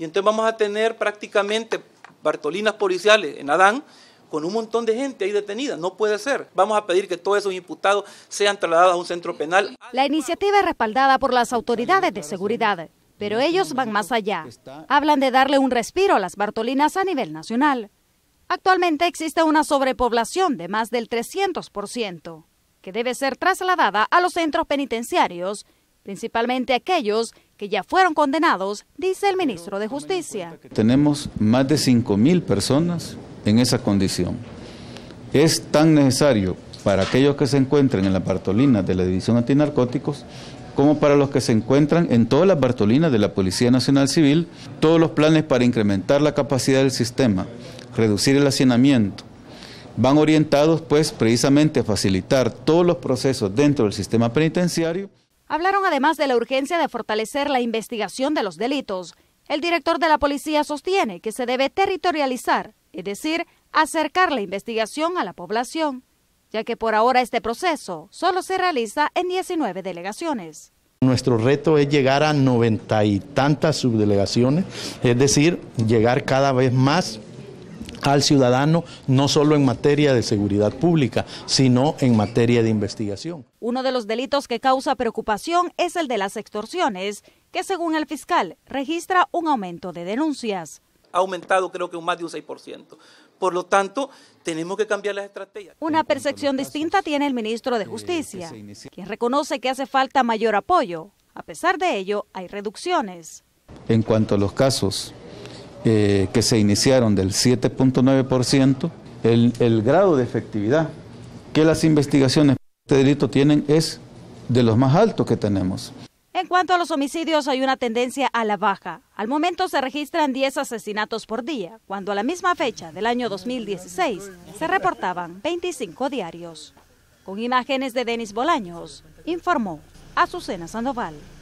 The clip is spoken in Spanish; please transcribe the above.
Y entonces vamos a tener prácticamente Bartolinas policiales en Adán con un montón de gente ahí detenida. No puede ser. Vamos a pedir que todos esos imputados sean trasladados a un centro penal. La iniciativa es respaldada por las autoridades de seguridad, pero ellos van más allá. Hablan de darle un respiro a las Bartolinas a nivel nacional. Actualmente existe una sobrepoblación de más del 300%, que debe ser trasladada a los centros penitenciarios, principalmente aquellos que ya fueron condenados, dice el ministro de Justicia. Tenemos más de 5.000 personas en esa condición. Es tan necesario para aquellos que se encuentran en las Bartolinas de la División Antinarcóticos como para los que se encuentran en todas las Bartolinas de la Policía Nacional Civil, todos los planes para incrementar la capacidad del sistema, reducir el hacinamiento, van orientados pues precisamente a facilitar todos los procesos dentro del sistema penitenciario. Hablaron además de la urgencia de fortalecer la investigación de los delitos. El director de la policía sostiene que se debe territorializar, es decir, acercar la investigación a la población, ya que por ahora este proceso solo se realiza en 19 delegaciones. Nuestro reto es llegar a noventa y tantas subdelegaciones, es decir, llegar cada vez más al ciudadano, no solo en materia de seguridad pública, sino en materia de investigación. Uno de los delitos que causa preocupación es el de las extorsiones, que según el fiscal registra un aumento de denuncias. Ha aumentado creo que un más de un 6%. Por lo tanto, tenemos que cambiar las estrategias. Una percepción distinta tiene el ministro de eh, Justicia, quien reconoce que hace falta mayor apoyo. A pesar de ello, hay reducciones. En cuanto a los casos eh, que se iniciaron del 7.9%, el, el grado de efectividad que las investigaciones de este delito tienen es de los más altos que tenemos. En cuanto a los homicidios, hay una tendencia a la baja. Al momento se registran 10 asesinatos por día, cuando a la misma fecha del año 2016 se reportaban 25 diarios. Con imágenes de Denis Bolaños, informó Azucena Sandoval.